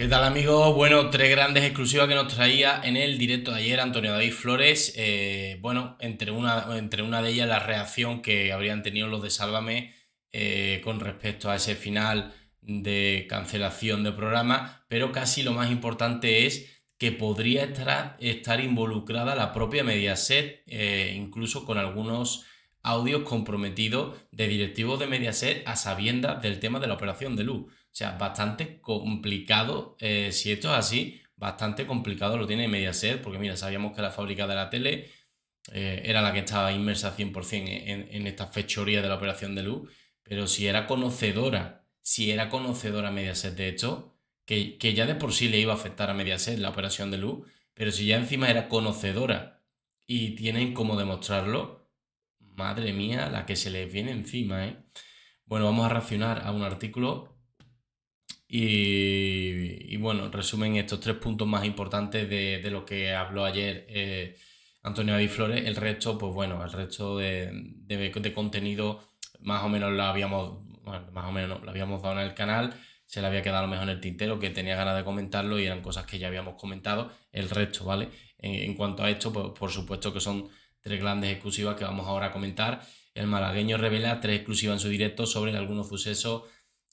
¿Qué tal amigos? Bueno, tres grandes exclusivas que nos traía en el directo de ayer Antonio David Flores. Eh, bueno, entre una, entre una de ellas la reacción que habrían tenido los de Sálvame eh, con respecto a ese final de cancelación de programa, pero casi lo más importante es que podría estar, estar involucrada la propia Mediaset, eh, incluso con algunos audios comprometidos de directivos de Mediaset a sabiendas del tema de la operación de luz. O sea, bastante complicado, eh, si esto es así, bastante complicado lo tiene Mediaset, porque mira, sabíamos que la fábrica de la tele eh, era la que estaba inmersa 100% en, esta fechoría de la operación de luz, pero si era conocedora, si era conocedora Mediaset de esto, que, ya de por sí le iba a afectar a Mediaset la operación de luz, pero si ya encima era conocedora y tienen como demostrarlo, madre mía, la que se les viene encima, ¿eh? Bueno, vamos a reaccionar a un artículo y, y, bueno, resumen estos tres puntos más importantes de, de lo que habló ayer eh, Antonio David Flores. El resto, pues bueno, el resto de, de, contenido más o menos lo habíamos, más o menos lo habíamos dado en el canal. Se le había quedado mejor en el tintero, que tenía ganas de comentarlo y eran cosas que ya habíamos comentado. El resto, ¿vale? En, cuanto a esto, pues por supuesto que son tres grandes exclusivas que vamos ahora a comentar. El malagueño revela tres exclusivas en su directo sobre algunos sucesos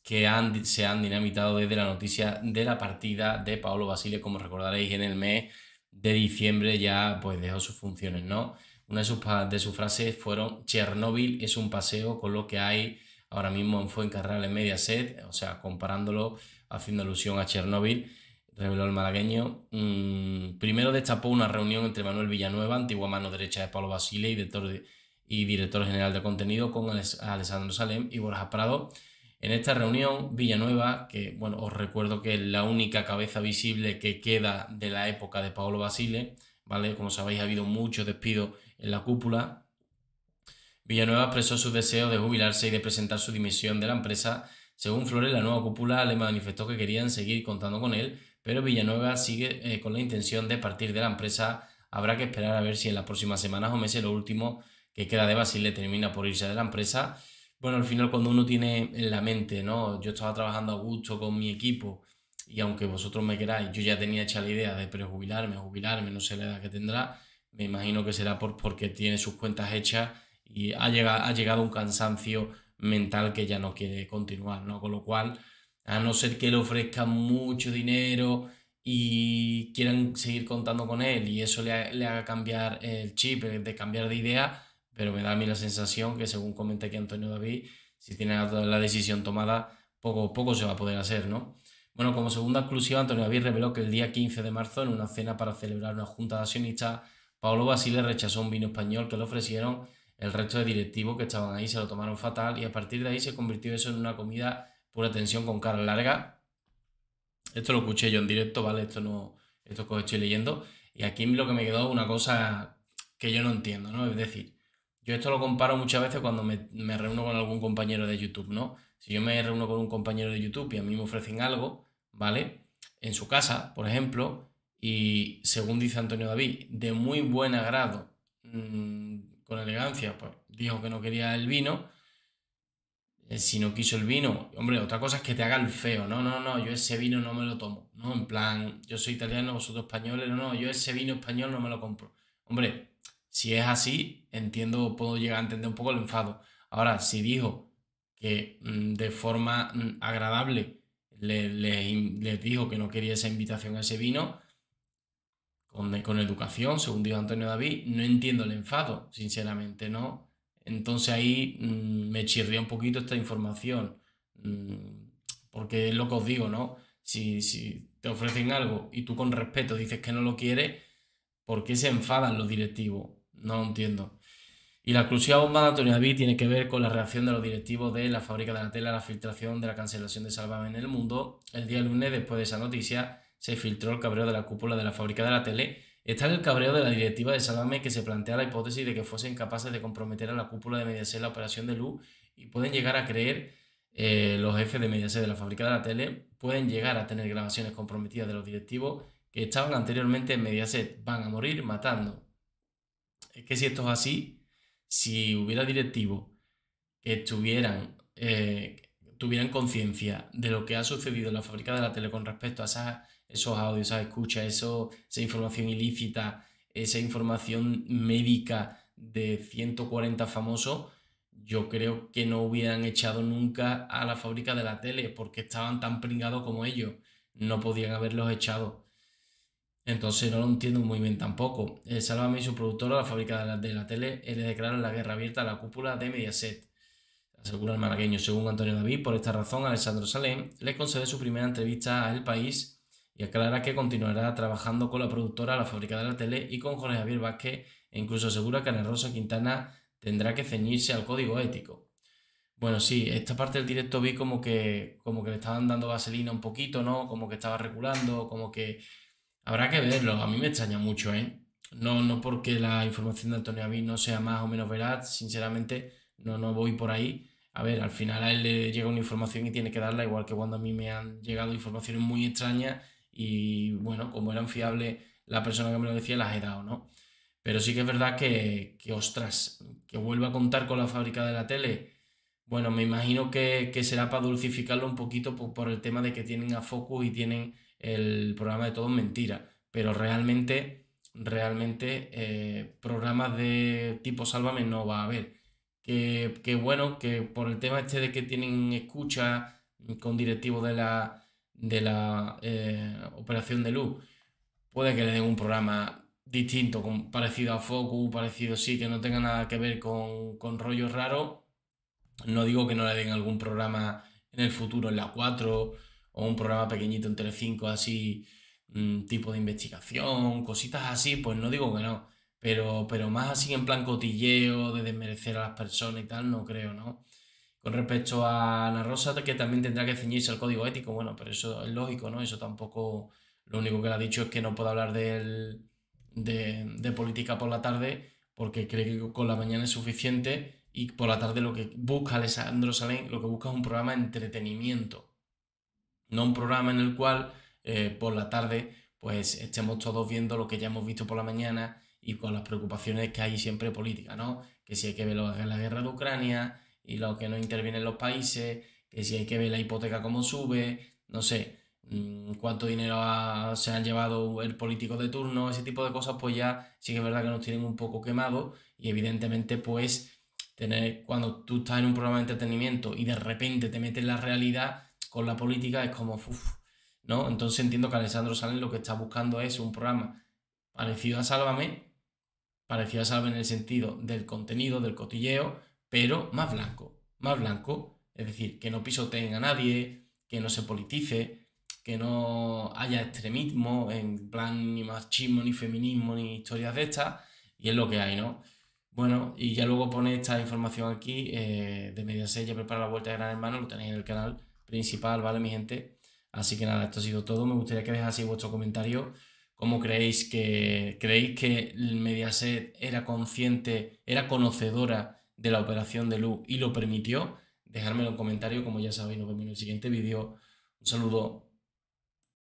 que se han dinamitado desde la noticia de la partida de Paolo Basile, como recordaréis en el mes de diciembre ya pues dejó sus funciones, ¿no? Una de sus, de frases fueron Chernóbil es un paseo con lo que hay ahora mismo en Fuencarral en Mediaset, o sea, comparándolo, haciendo alusión a Chernóbil, reveló el malagueño. Mm, primero destapó una reunión entre Manuel Villanueva, antigua mano derecha de Paolo Basile y y director general de contenido, con Alessandro Salem y Borja Prado, en esta reunión, Villanueva, que bueno, os recuerdo que es la única cabeza visible que queda de la época de Paolo Basile, ¿vale? Como sabéis, ha habido muchos despido en la cúpula. Villanueva expresó su deseo de jubilarse y de presentar su dimisión de la empresa. Según Flores, la nueva cúpula le manifestó que querían seguir contando con él, pero Villanueva sigue eh, con la intención de partir de la empresa. Habrá que esperar a ver si en las próximas semanas o meses lo último que queda de Basile termina por irse de la empresa bueno, al final cuando uno tiene en la mente, ¿no? Yo estaba trabajando a gusto con mi equipo y aunque vosotros me queráis, yo ya tenía hecha la idea de prejubilarme, jubilarme, no sé la edad que tendrá, me imagino que será por, porque tiene sus cuentas hechas y ha llegado, ha llegado un cansancio mental que ya no quiere continuar, ¿no? Con lo cual, a no ser que le ofrezcan mucho dinero y quieran seguir contando con él y eso le, le haga cambiar el chip, de cambiar de idea, pero me da a mí la sensación que, según comenta aquí Antonio David, si tiene la decisión tomada, poco, poco se va a poder hacer, ¿no? Bueno, como segunda exclusiva, Antonio David reveló que el día 15 de marzo, en una cena para celebrar una junta de accionistas, Pablo Basile rechazó un vino español que le ofrecieron. El resto de directivos que estaban ahí se lo tomaron fatal y a partir de ahí se convirtió eso en una comida pura tensión con cara larga. Esto lo escuché yo en directo, ¿vale? Esto no, esto que estoy leyendo. Y aquí lo que me quedó una cosa que yo no entiendo, ¿no? Es decir, yo esto lo comparo muchas veces cuando me, reúno con algún compañero de YouTube, ¿no? Si yo me reúno con un compañero de YouTube y a mí me ofrecen algo, ¿vale? En su casa, por ejemplo, y según dice Antonio David, de muy buen agrado, mm, con elegancia, pues dijo que no quería el vino, eh, si no quiso el vino, hombre, otra cosa es que te haga el feo, no, no, no, yo ese vino no me lo tomo, no, en plan, yo soy italiano, vosotros españoles, no, no, yo ese vino español no me lo compro. Hombre, si es así, entiendo, puedo llegar a entender un poco el enfado. Ahora, si dijo que mm, de forma mm, agradable les le, dijo que no quería esa invitación a ese vino, con, educación, según dijo Antonio David, no entiendo el enfado, sinceramente, ¿no? Entonces ahí mm, me chirría un poquito esta información, porque es lo que os digo, ¿no? Si, si te ofrecen algo y tú con respeto dices que no lo quieres, ¿por qué se enfadan los directivos? No lo entiendo. Y la exclusiva bomba de Antonio David tiene que ver con la reacción de los directivos de la fábrica de la tele a la filtración de la cancelación de Salvame en el mundo. El día lunes, después de esa noticia, se filtró el cabreo de la cúpula de la fábrica de la tele. Está en el cabreo de la directiva de Salvame que se plantea la hipótesis de que fuesen capaces de comprometer a la cúpula de Mediaset la operación de luz y pueden llegar a creer eh, los jefes de Mediaset de la fábrica de la tele, pueden llegar a tener grabaciones comprometidas de los directivos que estaban anteriormente en Mediaset. Van a morir matando es que si esto es así, si hubiera directivos que eh, tuvieran conciencia de lo que ha sucedido en la fábrica de la tele con respecto a esos audios, esas escuchas, eso, esa información ilícita, esa información médica de 140 famosos, yo creo que no hubieran echado nunca a la fábrica de la tele porque estaban tan pringados como ellos. No podían haberlos echado. Entonces no lo entiendo muy bien tampoco. El eh, Sálvame y su productora, la fábrica de la, tele, le declaran la guerra abierta a la cúpula de Mediaset. Asegura el malagueño. Según Antonio David, por esta razón, Alessandro Salem le concede su primera entrevista a El País y aclara que continuará trabajando con la productora, la fábrica de la tele y con Jorge Javier Vázquez, e incluso asegura que Ana Rosa Quintana tendrá que ceñirse al código ético. Bueno, sí, esta parte del directo vi como que, como que le estaban dando vaselina un poquito, ¿no? Como que estaba reculando, como que Habrá que verlo, a mí me extraña mucho, ¿eh? No, no porque la información de Antonio Abin no sea más o menos veraz, sinceramente, no, no voy por ahí. A ver, al final a él le llega una información y tiene que darla, igual que cuando a mí me han llegado informaciones muy extrañas y bueno, como eran fiables la persona que me lo decía, las he dado, ¿no? Pero sí que es verdad que, que ostras, que vuelva a contar con la fábrica de la tele. Bueno, me imagino que, será para dulcificarlo un poquito por, el tema de que tienen a Foco y tienen el programa de Todo Mentira, pero realmente, realmente eh, programas de tipo Sálvame no va a haber. Que, bueno, que por el tema este de que tienen escucha con directivo de la, de la eh, operación de luz, puede que le den un programa distinto, con, parecido a Focus, parecido sí, que no tenga nada que ver con, con rollos raros. No digo que no le den algún programa en el futuro, en la 4 o un programa pequeñito en Telecinco así, mm, tipo de investigación, cositas así, pues no digo que no, pero, pero más así en plan cotilleo, de desmerecer a las personas y tal, no creo, ¿no? Con respecto a Ana Rosa, que también tendrá que ceñirse al código ético, bueno, pero eso es lógico, ¿no? Eso tampoco, lo único que le ha dicho es que no puede hablar de, de, de política por la tarde, porque cree que con la mañana es suficiente y por la tarde lo que busca Alessandro Salén, lo que busca es un programa de entretenimiento no un programa en el cual eh, por la tarde pues estemos todos viendo lo que ya hemos visto por la mañana y con las preocupaciones que hay siempre política, ¿no? Que si hay que ver la guerra de Ucrania y lo que no intervienen los países, que si hay que ver la hipoteca cómo sube, no sé, mm, cuánto dinero se han llevado el político de turno, ese tipo de cosas, pues ya sí que es verdad que nos tienen un poco quemado y evidentemente pues tener, cuando tú estás en un programa de entretenimiento y de repente te metes en la realidad, con la política es como, ¿no? Entonces entiendo que Alessandro Sanz lo que está buscando es un programa parecido a Sálvame, parecido a Sálvame en el sentido del contenido, del cotilleo, pero más blanco, más blanco, es decir, que no pisoteen a nadie, que no se politice, que no haya extremismo, en plan ni machismo, ni feminismo, ni historias de estas, y es lo que hay, ¿no? Bueno, y ya luego pone esta información aquí eh, de Mediaset, ya prepara la vuelta de Gran Hermano, lo tenéis en el canal principal, ¿vale, mi gente? Así que nada, esto ha sido todo. Me gustaría que dejase vuestro comentario. ¿Cómo creéis que creéis que Mediaset era consciente, era conocedora de la operación de luz y lo permitió? Dejármelo en comentario, como ya sabéis, nos vemos en el siguiente vídeo. Un saludo.